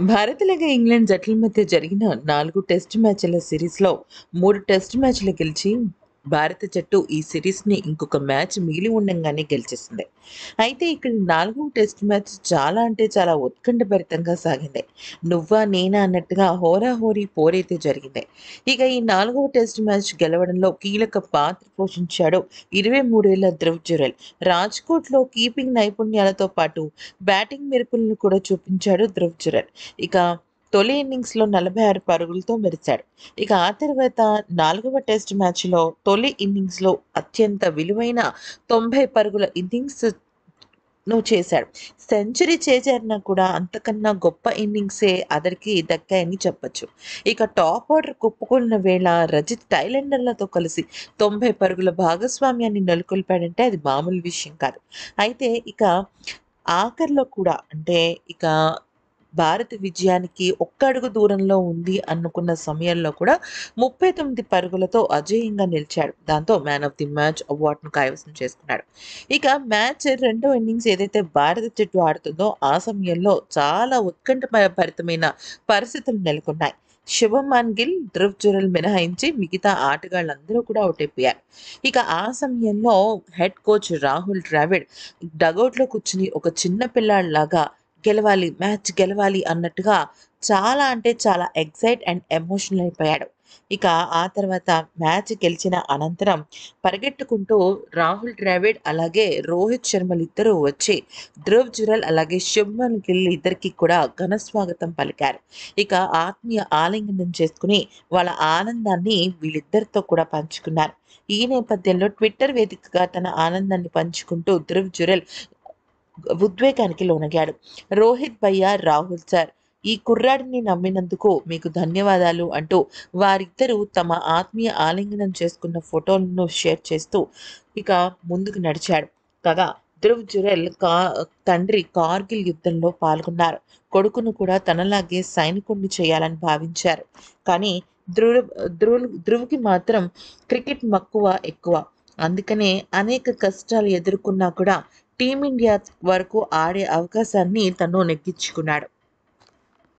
Bharat భారత్లాగా England జట్ల మధ్య జరిగిన నాలుగు టెస్ట్ మ్యాచ్ల సిరీస్లో మూడు టెస్ట్ మ్యాచ్లు గెలిచి భారత జట్టు ఈ సిరీస్ని ఇంకొక మ్యాచ్ మిగిలి ఉండగానే గెలిచేసింది అయితే ఇక్కడ నాలుగవ టెస్ట్ మ్యాచ్ చాలా అంటే చాలా ఉత్కంఠభరితంగా సాగింది నువ్వా నేనా అన్నట్టుగా హోరాహోరీ పోరైతే జరిగింది ఇక ఈ నాలుగవ టెస్ట్ మ్యాచ్ గెలవడంలో కీలక పాత్ర పోషించాడు ఇరవై మూడేళ్ల ధ్రువ్ జురెల్ రాజ్కోట్లో కీపింగ్ నైపుణ్యాలతో పాటు బ్యాటింగ్ మెరుపులను కూడా చూపించాడు ధ్రువ్ జురల్ ఇక తొలి ఇన్నింగ్స్లో నలభై ఆరు పరుగులతో మెరిచాడు ఇక ఆ తర్వాత నాలుగవ టెస్ట్ మ్యాచ్లో తొలి ఇన్నింగ్స్లో అత్యంత విలువైన తొంభై పరుగుల ఇన్నింగ్స్ నువ్వు చేశాడు సెంచరీ చేజారినా కూడా అంతకన్నా గొప్ప ఇన్నింగ్సే అతడికి దక్కాయని చెప్పచ్చు ఇక టాప్ ఆర్డర్ కుప్పుకున్న వేళ రజిత్ టైలెండర్లతో కలిసి తొంభై పరుగుల భాగస్వామ్యాన్ని నెలకొల్పాడంటే అది మామూలు విషయం కాదు అయితే ఇక ఆఖర్లో కూడా అంటే ఇక భారత విజయానికి ఒక్క అడుగు దూరంలో ఉంది అనుకున్న సమయంలో కూడా ముప్పై తొమ్మిది పరుగులతో అజేయంగా నిలిచాడు దాంతో మ్యాన్ ఆఫ్ ది మ్యాచ్ అవార్డును కైవసం చేసుకున్నాడు ఇక మ్యాచ్ రెండో ఇన్నింగ్స్ ఏదైతే భారత జట్టు ఆడుతుందో ఆ సమయంలో చాలా ఉత్కంఠ భరితమైన పరిస్థితులు నెలకొన్నాయి శుభమాన్ గిల్ ధ్రువ్ జురల్ మినహాయించి మిగతా ఆటగాళ్ళందరూ కూడా అవుట్ అయిపోయారు ఇక ఆ సమయంలో హెడ్ కోచ్ రాహుల్ ద్రావిడ్ డగౌట్లో కూర్చుని ఒక చిన్న పిల్లాడిలాగా గెలవాలి మ్యాచ్ గెలవాలి అన్నట్టుగా చాలా అంటే చాలా ఎక్సైట్ అండ్ ఎమోషనల్ అయిపోయాడు ఇక ఆ తర్వాత మ్యాచ్ గెలిచిన అనంతరం పరిగెట్టుకుంటూ రాహుల్ ద్రావిడ్ అలాగే రోహిత్ శర్మలు ఇద్దరు వచ్చి ధ్రువ్ జురల్ అలాగే శుభన్ గిల్ ఇద్దరికి కూడా ఘన స్వాగతం పలికారు ఇక ఆత్మీయ ఆలింగనం చేసుకుని వాళ్ళ ఆనందాన్ని వీళ్ళిద్దరితో కూడా పంచుకున్నారు ఈ నేపథ్యంలో ట్విట్టర్ వేదికగా తన ఆనందాన్ని పంచుకుంటూ ధ్రువ్ జురల్ ఉద్వేగానికి లోనగాడు రోహిత్ భయ్య రాహుల్ సార్ ఈ కుర్రాడిని నమ్మినందుకు మీకు ధన్యవాదాలు అంటూ వారిద్దరూ తమ ఆత్మీయ ఆలింగనం చేసుకున్న ఫోటోలను షేర్ చేస్తూ ఇక ముందుకు నడిచాడు కాగా ధ్రువ్ జురెల్ కా తండ్రి కార్గిల్ యుద్ధంలో పాల్గొన్నారు కొడుకును కూడా తనలాగే సైనికుడిని చేయాలని భావించారు కానీ ధ్రువ ధ్రువ్ ధ్రువ్కి మాత్రం క్రికెట్ మక్కువ ఎక్కువ అందుకనే అనేక కష్టాలు ఎదుర్కొన్నా కూడా టీమిండియా వరకు ఆడే అవకాశాన్ని తను నెక్కించుకున్నాడు